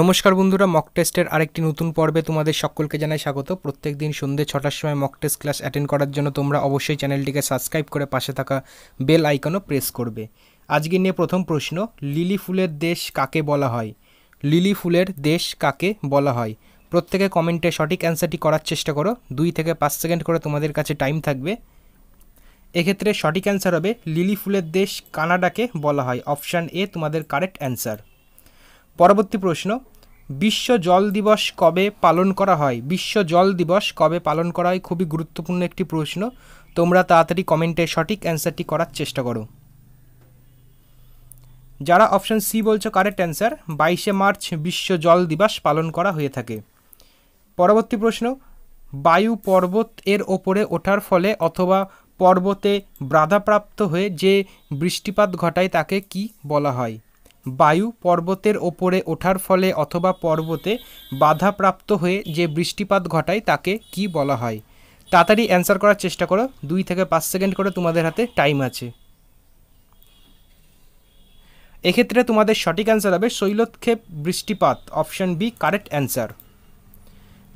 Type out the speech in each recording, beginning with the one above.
নমস্কার বন্ধুরা মক টেস্টের আরেকটি নতুন পর্বে তোমাদের সকলকে জানাই স্বাগত প্রত্যেক দিন সন্ধ্যে ছটার সময় মক টেস্ট ক্লাস অ্যাটেন্ড করার জন্য তোমরা অবশ্যই চ্যানেলটিকে সাবস্ক্রাইব করে পাশে থাকা বেল আইকনও প্রেস করবে আজকে নিয়ে প্রথম প্রশ্ন লিলি ফুলের দেশ কাকে বলা হয় লিলি ফুলের দেশ কাকে বলা হয় প্রত্যেকে কমেন্টে সঠিক অ্যান্সারটি করার চেষ্টা করো দুই থেকে পাঁচ সেকেন্ড করে তোমাদের কাছে টাইম থাকবে এক্ষেত্রে সঠিক অ্যান্সার হবে লিলি ফুলের দেশ কানাডাকে বলা হয় অপশান এ তোমাদের কারেক্ট অ্যান্সার পরবর্তী প্রশ্ন বিশ্ব জল দিবস কবে পালন করা হয় বিশ্ব জল দিবস কবে পালন করা হয় খুবই গুরুত্বপূর্ণ একটি প্রশ্ন তোমরা তাড়াতাড়ি কমেন্টে সঠিক অ্যান্সারটি করার চেষ্টা করো যারা অপশান সি বলছো কারেক্ট অ্যান্সার বাইশে মার্চ বিশ্ব জল দিবস পালন করা হয়ে থাকে পরবর্তী প্রশ্ন বায়ু পর্বত এর ওপরে ওঠার ফলে অথবা পর্বতে বাধাপ্রাপ্ত হয়ে যে বৃষ্টিপাত ঘটায় তাকে কি বলা হয় বায়ু পর্বতের ওপরে ওঠার ফলে অথবা পর্বতে বাধাপ্রাপ্ত হয়ে যে বৃষ্টিপাত ঘটায় তাকে কি বলা হয় তাড়াতাড়ি অ্যান্সার করার চেষ্টা করো দুই থেকে পাঁচ সেকেন্ড করে তোমাদের হাতে টাইম আছে এক্ষেত্রে তোমাদের সঠিক অ্যান্সার হবে শৈলক্ষেপ বৃষ্টিপাত অপশান বি কারেক্ট অ্যান্সার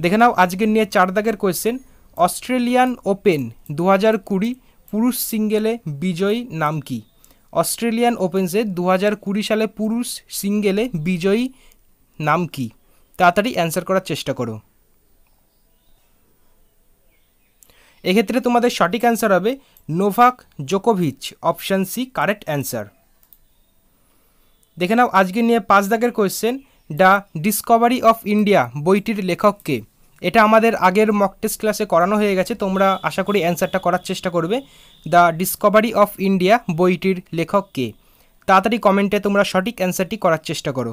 দেখে নাও আজকের নিয়ে চার দাগের কোয়েশ্চেন অস্ট্রেলিয়ান ওপেন দু হাজার কুড়ি পুরুষ সিঙ্গেলে বিজয়ী নাম কী অস্ট্রেলিয়ান ওপেন্সে দু হাজার কুড়ি সালে পুরুষ সিঙ্গেলে বিজয়ী নাম কি তাড়াতাড়ি অ্যান্সার করার চেষ্টা করো এক্ষেত্রে তোমাদের সঠিক অ্যান্সার হবে নোভাক জোকোভিচ অপশান সি কারেক্ট অ্যান্সার দেখে নাও আজকে নিয়ে পাঁচ দাগের question the discovery of India বইটির লেখককে এটা আমাদের আগের মক টেস্ট ক্লাসে করানো হয়ে গেছে তোমরা আশা করি অ্যান্সারটা করার চেষ্টা করবে দ্য ডিসকভারি অফ ইন্ডিয়া বইটির লেখক কে তাড়াতাড়ি কমেন্টে তোমরা সঠিক অ্যান্সারটি করার চেষ্টা করো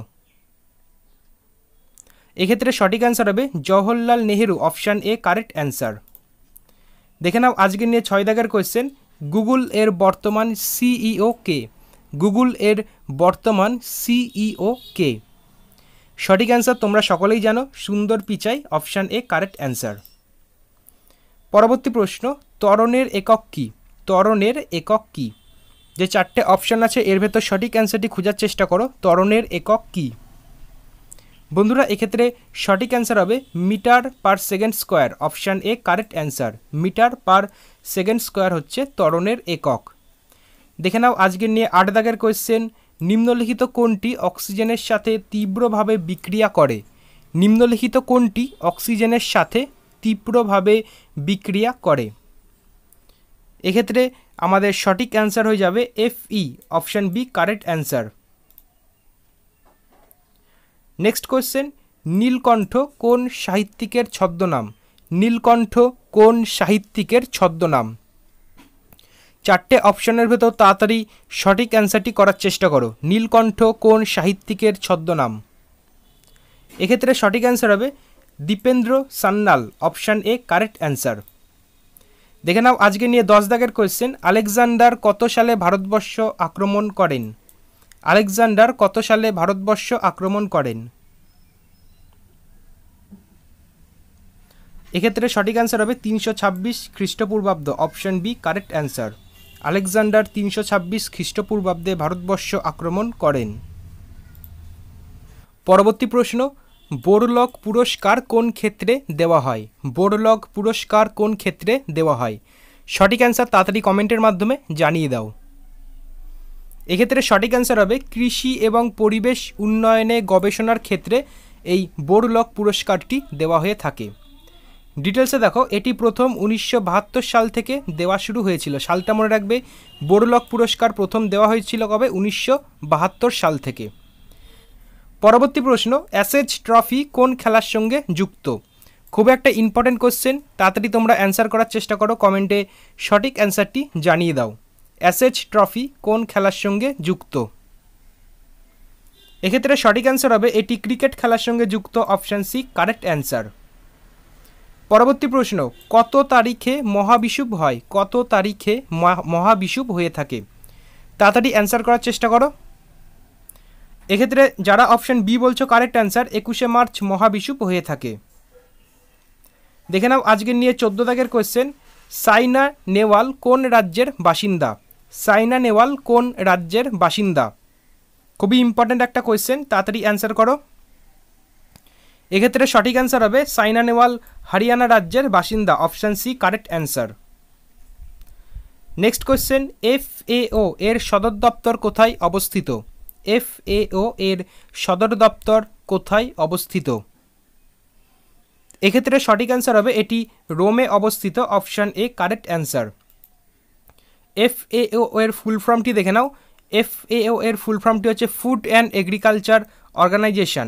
এক্ষেত্রে সঠিক অ্যান্সার হবে Jawaharlal Nehru option A correct answer দেখে নাও আজকে নিয়ে ছয় দাগের কোয়েশ্চেন গুগল এর বর্তমান সিইও e কে গুগল এর বর্তমান সিইও e কে সঠিক অ্যান্সার তোমরা সকলেই জানো Sundar Pichai option A correct answer পরবর্তী প্রশ্ন ত্বরণের একক কী ত্বরণের একক কী যে চারটে অপশান আছে এর ভেতর সঠিক অ্যান্সারটি খোঁজার চেষ্টা করো ত্বরণের একক কী বন্ধুরা এক্ষেত্রে সঠিক অ্যান্সার হবে metre per second square option A correct answer metre per second square হচ্ছে ত্বরণের একক দেখে নাও আজকের নিয়ে আট দাগের কোয়েশ্চেন নিম্নলিখিত কোনটি অক্সিজেনের সাথে তীব্রভাবে বিক্রিয়া করে নিম্নলিখিত কোনটি অক্সিজেনের সাথে তীব্রভাবে বিক্রিয়া করে এক্ষেত্রে আমাদের সঠিক অ্যান্সার হয়ে যাবে F E e, option B correct answer next question Nilkantha কোন সাহিত্যিকের ছদ্মনাম নীলকণ্ঠ কোন সাহিত্যিকের ছদ্মনাম চারটে অপশনের ভেতর তাড়াতাড়ি সঠিক অ্যান্সারটি করার চেষ্টা করো নীলকণ্ঠ কোন সাহিত্যিকের ছদ্মনাম এক্ষেত্রে সঠিক অ্যান্সার হবে Dipendra Sanyal option A correct answer দেখে নাও আজকে নিয়ে দশ দাগের কোয়েশ্চেন আলেকজান্ডার কত সালে ভারতবর্ষ আক্রমণ করেন আলেকজান্ডার কত সালে ভারতবর্ষ আক্রমণ করেন এক্ষেত্রে সঠিক অ্যান্সার হবে তিনশো ছাব্বিশ খ্রিস্টপূর্বাব্দ option B correct answer Alexander তিনশো ছাব্বিশ খ্রিস্টপূর্বাব্দে ভারতবর্ষ আক্রমণ করেন পরবর্তী প্রশ্ন বোরলক পুরস্কার কোন ক্ষেত্রে দেওয়া হয় বোরলক পুরস্কার কোন ক্ষেত্রে দেওয়া হয় সঠিক অ্যান্সার তাড়াতাড়ি কমেন্টের মাধ্যমে জানিয়ে দাও এক্ষেত্রে সঠিক অ্যান্সার হবে কৃষি এবং পরিবেশ উন্নয়নে গবেষণার ক্ষেত্রে এই বোরলক পুরস্কারটি দেওয়া হয়ে থাকে ডিটেলসে দেখো এটি প্রথম উনিশশো সাল থেকে দেওয়া শুরু হয়েছিল সালটা মনে রাখবে বোরলক পুরস্কার প্রথম দেওয়া হয়েছিল কবে উনিশশো সাল থেকে পরবর্তী প্রশ্ন অ্যাসেজ ট্রফি কোন খেলার সঙ্গে যুক্ত খুব একটা ইম্পর্টেন্ট কোশ্চেন তাড়াতাড়ি তোমরা অ্যান্সার করার চেষ্টা করো কমেন্টে সঠিক অ্যান্সারটি জানিয়ে দাও অ্যাসেজ ট্রফি কোন খেলার সঙ্গে যুক্ত এক্ষেত্রে সঠিক অ্যান্সার হবে এটি ক্রিকেট খেলার সঙ্গে যুক্ত অপশান সি কারেক্ট অ্যান্সার পরবর্তী প্রশ্ন কত তারিখে মহাবিষুব হয় কত তারিখে মহাবিষুব হয়ে থাকে তাড়াতাড়ি অ্যান্সার করার চেষ্টা করো এক্ষেত্রে যারা অপশন বি বলছো কারেক্ট অ্যান্সার একুশে মার্চ মহাবিষুব হয়ে থাকে দেখে নাও আজকের নিয়ে চোদ্দ দাগের কোয়েশ্চেন সাইনা নেওয়াল কোন রাজ্যের বাসিন্দা সাইনা নেওয়াল কোন রাজ্যের বাসিন্দা খুবই ইম্পর্ট্যান্ট একটা কোয়েশ্চেন তাড়াতাড়ি অ্যান্সার করো এক্ষেত্রে সঠিক অ্যান্সার হবে সাইনা নেওয়াল হরিয়ানা রাজ্যের বাসিন্দা option C correct answer next question F এর সদর দপ্তর কোথায় অবস্থিত এফ এর সদর দপ্তর কোথায় অবস্থিত এক্ষেত্রে সঠিক অ্যান্সার হবে এটি রোমে অবস্থিত option A correct answer F এর ফুল ফর্মটি দেখে নাও এফ এর ফুল ফর্মটি হচ্ছে ফুড অ্যান্ড এগ্রিকালচার অর্গানাইজেশন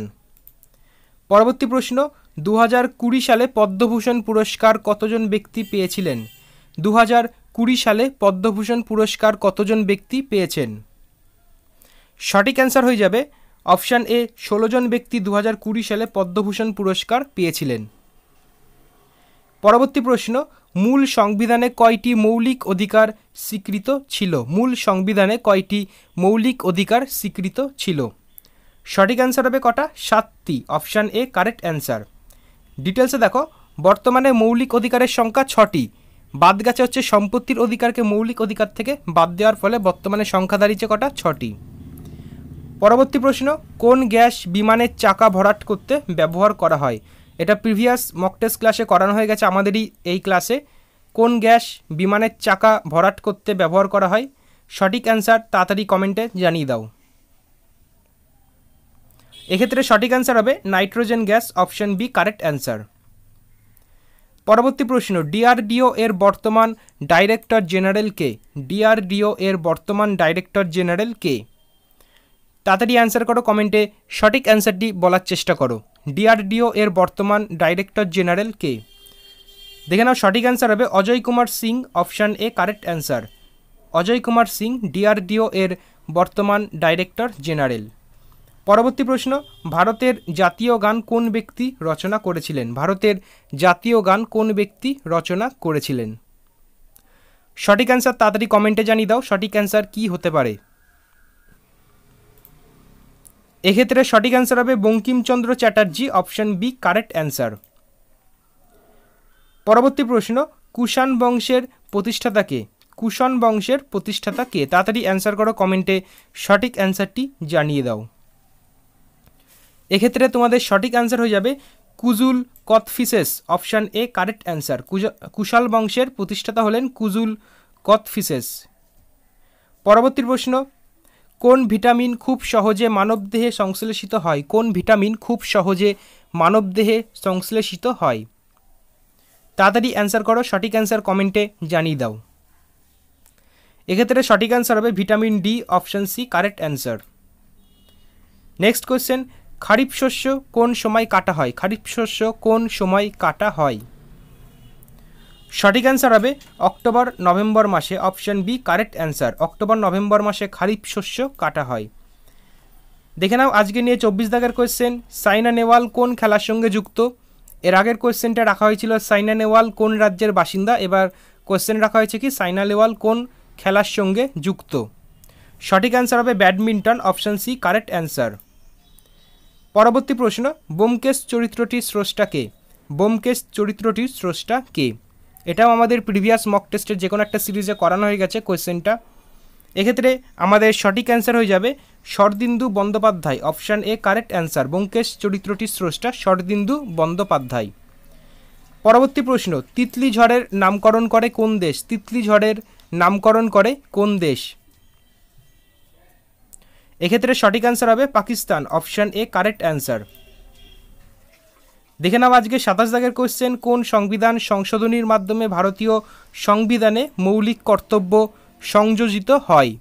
পরবর্তী প্রশ্ন দু হাজার কুড়ি সালে পদ্মভূষণ পুরস্কার কতজন ব্যক্তি পেয়েছিলেন দু হাজার কুড়ি সালে পদ্মভূষণ পুরস্কার কতজন ব্যক্তি পেয়েছেন সঠিক অ্যান্সার হয়ে যাবে অপশান এ ষোলো জন ব্যক্তি দু হাজার কুড়ি সালে পদ্মভূষণ পুরস্কার পেয়েছিলেন পরবর্তী প্রশ্ন মূল সংবিধানে কয়টি মৌলিক অধিকার স্বীকৃত ছিল মূল সংবিধানে কয়টি মৌলিক অধিকার স্বীকৃত ছিল সঠিক অ্যান্সার হবে কটা সাতটি অপশান এ কারেক্ট অ্যান্সার ডিটেলসে দেখো বর্তমানে মৌলিক অধিকারের সংখ্যা ছটি বাদ গেছে হচ্ছে সম্পত্তির অধিকারকে মৌলিক অধিকার থেকে বাদ দেওয়ার ফলে বর্তমানে সংখ্যা দাঁড়িয়েছে কটা ছটি পরবর্তী প্রশ্ন কোন গ্যাস বিমানের চাকা ভরাট করতে ব্যবহার করা হয় এটা প্রিভিয়াস মক টেস্ট ক্লাসে করানো হয়ে গেছে আমাদেরই এই ক্লাসে কোন গ্যাস বিমানের চাকা ভরাট করতে ব্যবহার করা হয় সঠিক অ্যান্সার তাড়াতাড়ি কমেন্টে জানিয়ে দাও এক্ষেত্রে সঠিক অ্যান্সার হবে nitrogen gas option B correct answer পরবর্তী প্রশ্ন ডিআরডিও এর বর্তমান ডাইরেক্টর জেনারেল কে ডিআরডিও এর বর্তমান ডাইরেক্টর জেনারেল কে তাড়াতাড়ি অ্যান্সার করো কমেন্টে সঠিক অ্যান্সারটি বলার চেষ্টা করো ডিআরডিও এর বর্তমান ডাইরেক্টর জেনারেল কে দেখে নাও সঠিক অ্যান্সার হবে Ajay Kumar Singh option A correct answer Ajay Kumar Singh DRDO এর বর্তমান ডাইরেক্টর জেনারেল পরবর্তী প্রশ্ন ভারতের জাতীয় গান কোন ব্যক্তি রচনা করেছিলেন ভারতের জাতীয় গান কোন ব্যক্তি রচনা করেছিলেন সঠিক অ্যান্সার তাড়াতাড়ি কমেন্টে জানিয়ে দাও সঠিক অ্যান্সার কি হতে পারে এক্ষেত্রে সঠিক অ্যান্সার হবে Bankimchandra Chatterjee option B correct answer পরবর্তী প্রশ্ন কুষাণ বংশের প্রতিষ্ঠাতা কে কুষাণ বংশের প্রতিষ্ঠাতা কে তাড়াতাড়ি অ্যান্সার করো কমেন্টে সঠিক অ্যান্সারটি জানিয়ে দাও এক্ষেত্রে তোমাদের সঠিক অ্যান্সার হয়ে যাবে Kujula Kadphises option A correct answer Kushan বংশের প্রতিষ্ঠাতা হলেন কুজুল কথফিসেস পরবর্তী প্রশ্ন কোন ভিটামিন খুব সহজে মানবদেহে সংশ্লেষিত হয় কোন ভিটামিন খুব সহজে মানবদেহে সংশ্লেষিত হয় তাড়াতাড়ি অ্যান্সার করো সঠিক অ্যান্সার কমেন্টে জানিয়ে দাও এক্ষেত্রে সঠিক অ্যান্সার হবে vitamin D option C correct answer next question kharif শস্য কোন সময় কাটা হয় খারিফ শস্য কোন সময় কাটা হয় সঠিক অ্যান্সার হবে অক্টোবর নভেম্বর মাসে option B correct answer October November মাসে খারিফ শস্য কাটা হয় দেখে নাও আজকে নিয়ে চব্বিশ দাগের কোয়েশ্চেন সাইনা নেওয়াল কোন খেলার সঙ্গে যুক্ত এর আগের কোয়েশ্চেনটা রাখা হয়েছিল সাইনা নেওয়াল কোন রাজ্যের বাসিন্দা এবার কোয়েশ্চেন রাখা হয়েছে কি সাইনা নেওয়াল কোন খেলার সঙ্গে যুক্ত সঠিক অ্যান্সার হবে badminton option C correct answer পরবর্তী প্রশ্ন বোমকেশ চরিত্রটির স্রষ্টা কে বোমকেশ চরিত্রটির স্রষ্টা কে এটাও আমাদের প্রিভিয়াস মক টেস্টের যে কোনো একটা সিরিজে করানো হয়ে গেছে কোয়েশ্চেনটা এক্ষেত্রে আমাদের সঠিক অ্যান্সার হয়ে যাবে Sharadindu Bandyopadhyay option A correct answer Byomkesh চরিত্রটির স্রষ্টা শরদিন্দু বন্দ্যোপাধ্যায় পরবর্তী প্রশ্ন তিতলি ঝড়ের নামকরণ করে কোন দেশ তিতলি ঝড়ের নামকরণ করে কোন দেশ এক্ষেত্রে সঠিক অ্যান্সার হবে Pakistan option A correct answer দেখে নাও আজকে সাতাশ দাগের কোশ্চেন কোন সংবিধান সংশোধনীর মাধ্যমে ভারতীয় সংবিধানে মৌলিক কর্তব্য সংযোজিত হয়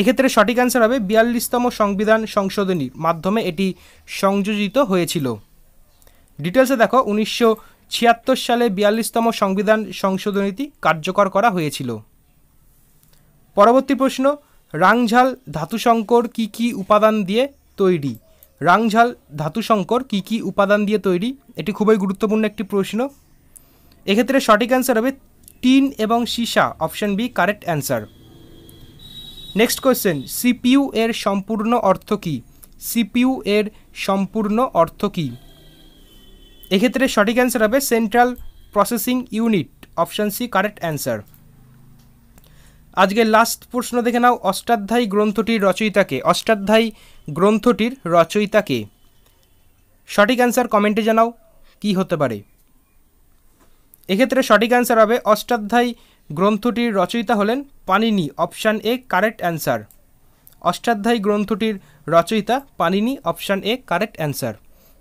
এক্ষেত্রে সঠিক অ্যান্সার হবে বিয়াল্লিশতম সংবিধান সংশোধনীর মাধ্যমে এটি সংযোজিত হয়েছিল ডিটেলসে দেখো উনিশশো ছিয়াত্তর সালে বিয়াল্লিশতম সংবিধান সংশোধনীটি কার্যকর করা হয়েছিল পরবর্তী প্রশ্ন রাংঝাল ধাতুশঙ্কর কী কী উপাদান দিয়ে তৈরি রাংঝাল ধাতুশঙ্কর কী কী উপাদান দিয়ে তৈরি এটি খুবই গুরুত্বপূর্ণ একটি প্রশ্ন এক্ষেত্রে সঠিক অ্যান্সার হবে টিন এবং সীসা option B correct answer next question CPU এর সম্পূর্ণ অর্থ কী সিপিইউ এর সম্পূর্ণ অর্থ কী এক্ষেত্রে সঠিক অ্যান্সার হবে central processing unit option C correct answer আজকে লাস্ট প্রশ্ন দেখে নাও অষ্টাধ্যায়ী গ্রন্থটির রচয়িতাকে অষ্টাধ্যায়ী গ্রন্থটির রচয়িতাকে সঠিক অ্যান্সার কমেন্টে জানাও কি হতে পারে এক্ষেত্রে সঠিক অ্যান্সার হবে অষ্টাধ্যায়ী গ্রন্থটির রচয়িতা হলেন Panini option A correct answer Ashtadhyayi গ্রন্থটির রচয়িতা Panini option A correct answer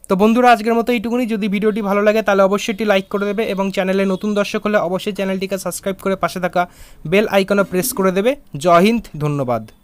তো বন্ধুরা আজকের মতো এইটুকুনি যদি ভিডিওটি ভালো লাগে তাহলে অবশ্যই এটি লাইক করে দেবে এবং চ্যানেলে নতুন দর্শক হলে অবশ্যই চ্যানেলটিকে সাবস্ক্রাইব করে পাশে থাকা বেল আইকনে প্রেস করে দেবে জয় হিন্দ ধন্যবাদ